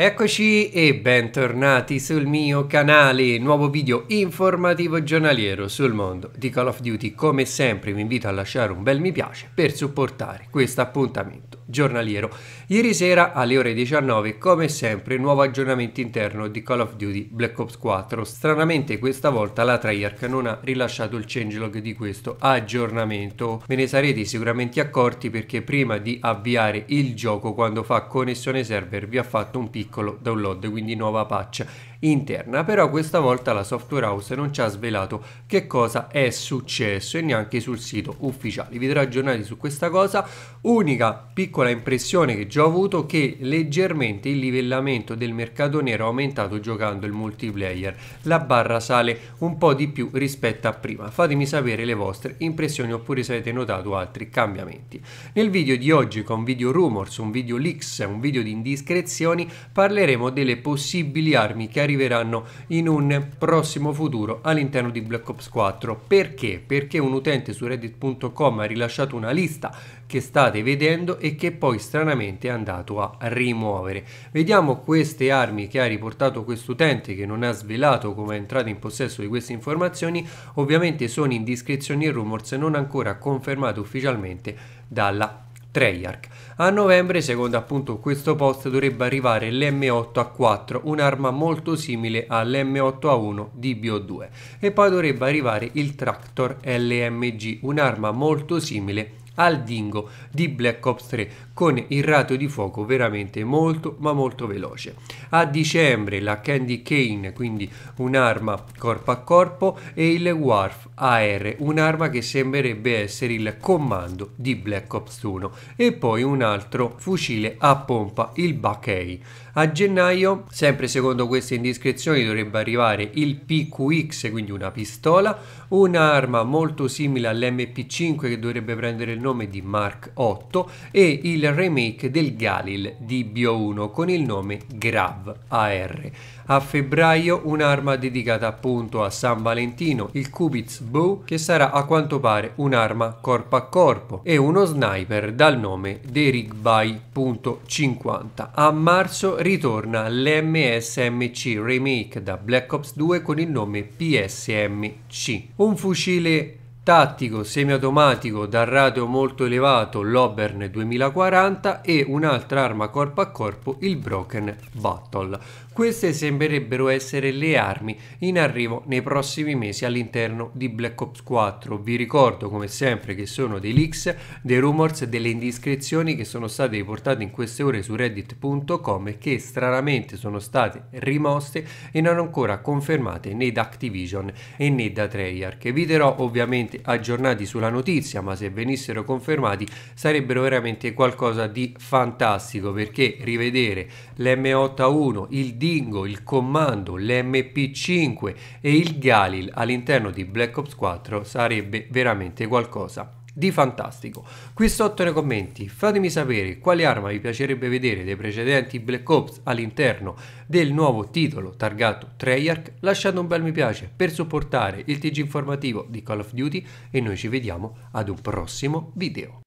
Eccoci e bentornati sul mio canale, nuovo video informativo giornaliero sul mondo di Call of Duty. Come sempre vi invito a lasciare un bel mi piace per supportare questo appuntamento giornaliero. Ieri sera alle ore 19 come sempre nuovo aggiornamento interno di Call of Duty Black Ops 4. Stranamente questa volta la Treyarch non ha rilasciato il changelog di questo aggiornamento. Ve ne sarete sicuramente accorti perché prima di avviare il gioco quando fa connessione server vi ha fatto un piccolo piccolo download, quindi nuova patch interna, però questa volta la software house non ci ha svelato che cosa è successo e neanche sul sito ufficiale. Vi darò aggiornati su questa cosa. Unica piccola impressione che già ho avuto che leggermente il livellamento del mercato nero è aumentato giocando il multiplayer. La barra sale un po' di più rispetto a prima. Fatemi sapere le vostre impressioni oppure se avete notato altri cambiamenti. Nel video di oggi con video rumors, un video leaks, un video di indiscrezioni parleremo delle possibili armi che arriveranno in un prossimo futuro all'interno di Black Ops 4. Perché? Perché un utente su reddit.com ha rilasciato una lista che state vedendo e che poi stranamente è andato a rimuovere. Vediamo queste armi che ha riportato questo utente che non ha svelato come è entrato in possesso di queste informazioni, ovviamente sono indiscrezioni e rumors non ancora confermate ufficialmente dalla Treyarch. A novembre, secondo appunto questo post, dovrebbe arrivare l'M8A4, un'arma molto simile all'M8A1 di BO2. E poi dovrebbe arrivare il Tractor LMG, un'arma molto simile al dingo di Black Ops 3 con il rato di fuoco veramente molto ma molto veloce. A dicembre la Candy Cane, quindi un'arma corpo a corpo e il Warf AR, un'arma che sembrerebbe essere il comando di Black Ops 1 e poi un altro fucile a pompa, il Bakei. A gennaio, sempre secondo queste indiscrezioni, dovrebbe arrivare il PQX, quindi una pistola, un'arma molto simile all'MP5 che dovrebbe prendere il nome nome di Mark 8 e il remake del Galil di Bio1 con il nome Grav AR. A febbraio un'arma dedicata appunto a San Valentino, il Kubitz Bow, che sarà a quanto pare un'arma corpo a corpo e uno sniper dal nome Derigby.50. A marzo ritorna l'MSMC remake da Black Ops 2 con il nome PSMC. Un fucile tattico semiautomatico dal radio molto elevato l'Obern 2040 e un'altra arma corpo a corpo il Broken Battle. Queste sembrerebbero essere le armi in arrivo nei prossimi mesi all'interno di Black Ops 4. Vi ricordo come sempre che sono dei leaks, dei rumors, delle indiscrezioni che sono state riportate in queste ore su reddit.com e che stranamente sono state rimosse e non ancora confermate né da Activision né da Treyarch. Vi darò ovviamente aggiornati, aggiornati sulla notizia, ma se venissero confermati sarebbero veramente qualcosa di fantastico perché rivedere l'M81, il Dingo, il Commando, l'MP5 e il Galil all'interno di Black Ops 4 sarebbe veramente qualcosa di fantastico. Qui sotto nei commenti fatemi sapere quale arma vi piacerebbe vedere dei precedenti Black Ops all'interno del nuovo titolo targato Treyarch, lasciate un bel mi piace per supportare il TG informativo di Call of Duty e noi ci vediamo ad un prossimo video.